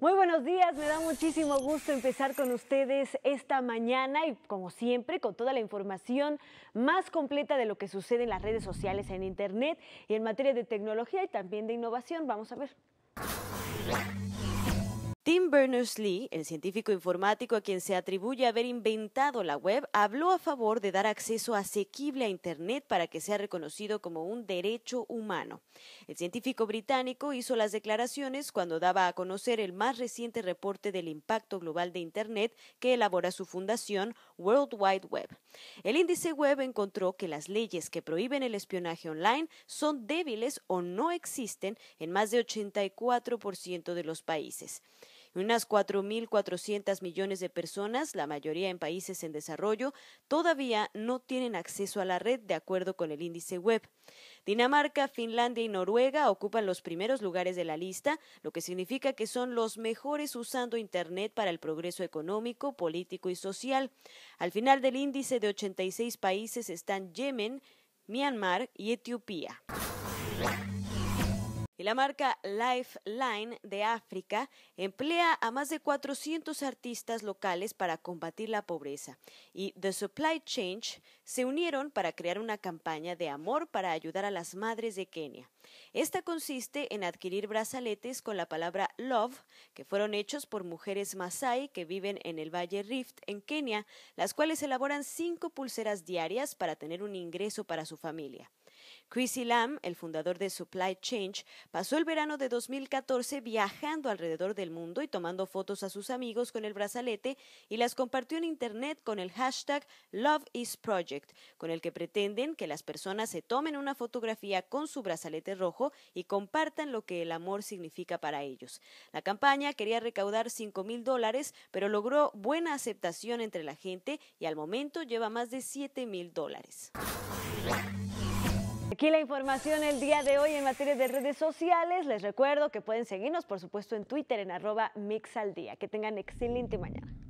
Muy buenos días, me da muchísimo gusto empezar con ustedes esta mañana y como siempre con toda la información más completa de lo que sucede en las redes sociales, en Internet y en materia de tecnología y también de innovación. Vamos a ver. Tim Berners-Lee, el científico informático a quien se atribuye haber inventado la web, habló a favor de dar acceso asequible a Internet para que sea reconocido como un derecho humano. El científico británico hizo las declaraciones cuando daba a conocer el más reciente reporte del impacto global de Internet que elabora su fundación World Wide Web. El índice web encontró que las leyes que prohíben el espionaje online son débiles o no existen en más de 84% de los países. Unas 4.400 millones de personas, la mayoría en países en desarrollo, todavía no tienen acceso a la red de acuerdo con el índice web. Dinamarca, Finlandia y Noruega ocupan los primeros lugares de la lista, lo que significa que son los mejores usando Internet para el progreso económico, político y social. Al final del índice de 86 países están Yemen, Myanmar y Etiopía y la marca Lifeline de África emplea a más de 400 artistas locales para combatir la pobreza y The Supply Change se unieron para crear una campaña de amor para ayudar a las madres de Kenia. Esta consiste en adquirir brazaletes con la palabra love que fueron hechos por mujeres masai que viven en el Valle Rift en Kenia, las cuales elaboran cinco pulseras diarias para tener un ingreso para su familia. Chrissy Lam, el fundador de Supply Change, pasó el verano de 2014 viajando alrededor del mundo y tomando fotos a sus amigos con el brazalete y las compartió en internet con el hashtag LoveIsProject, con el que pretenden que las personas se tomen una fotografía con su brazalete rojo y compartan lo que el amor significa para ellos. La campaña quería recaudar 5 mil dólares, pero logró buena aceptación entre la gente y al momento lleva más de 7 mil dólares. Aquí la información el día de hoy en materia de redes sociales. Les recuerdo que pueden seguirnos, por supuesto, en Twitter en arroba mixaldía. Que tengan excelente mañana.